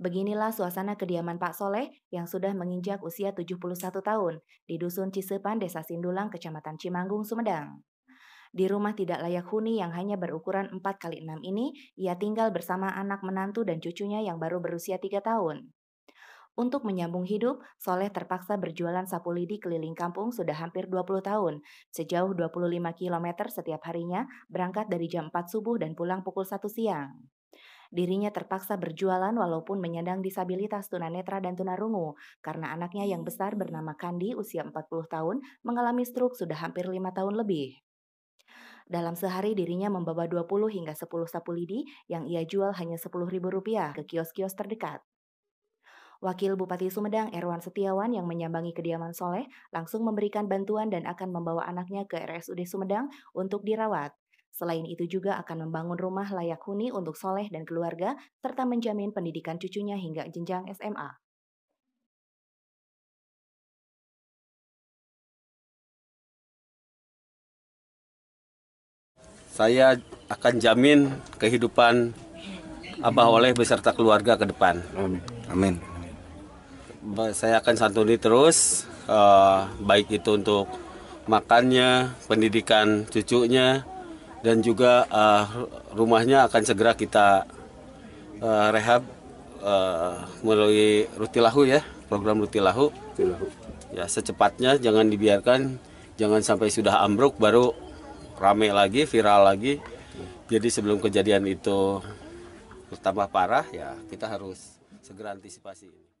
Beginilah suasana kediaman Pak Soleh yang sudah menginjak usia 71 tahun di Dusun Cisepan, Desa Sindulang, Kecamatan Cimanggung, Sumedang. Di rumah tidak layak huni yang hanya berukuran 4 kali 6 ini, ia tinggal bersama anak menantu dan cucunya yang baru berusia 3 tahun. Untuk menyambung hidup, Soleh terpaksa berjualan sapu lidi keliling kampung sudah hampir 20 tahun, sejauh 25 km setiap harinya, berangkat dari jam 4 subuh dan pulang pukul 1 siang. Dirinya terpaksa berjualan walaupun menyandang disabilitas tunanetra dan tunarungu karena anaknya yang besar bernama Kandi usia 40 tahun mengalami stroke sudah hampir lima tahun lebih. Dalam sehari dirinya membawa 20 hingga 10 sapu lidi yang ia jual hanya Rp10.000 ke kios-kios terdekat. Wakil Bupati Sumedang Erwan Setiawan yang menyambangi kediaman Soleh langsung memberikan bantuan dan akan membawa anaknya ke RSUD Sumedang untuk dirawat. Selain itu juga akan membangun rumah layak huni untuk soleh dan keluarga, serta menjamin pendidikan cucunya hingga jenjang SMA. Saya akan jamin kehidupan Abah Oleh beserta keluarga ke depan. Amin. Amin. Saya akan santuni terus, eh, baik itu untuk makannya, pendidikan cucunya, dan juga uh, rumahnya akan segera kita uh, rehab uh, melalui rutilahu ya program rutilahu. rutilahu. Ya secepatnya jangan dibiarkan jangan sampai sudah ambruk baru rame lagi viral lagi. Jadi sebelum kejadian itu bertambah parah ya kita harus segera antisipasi ini.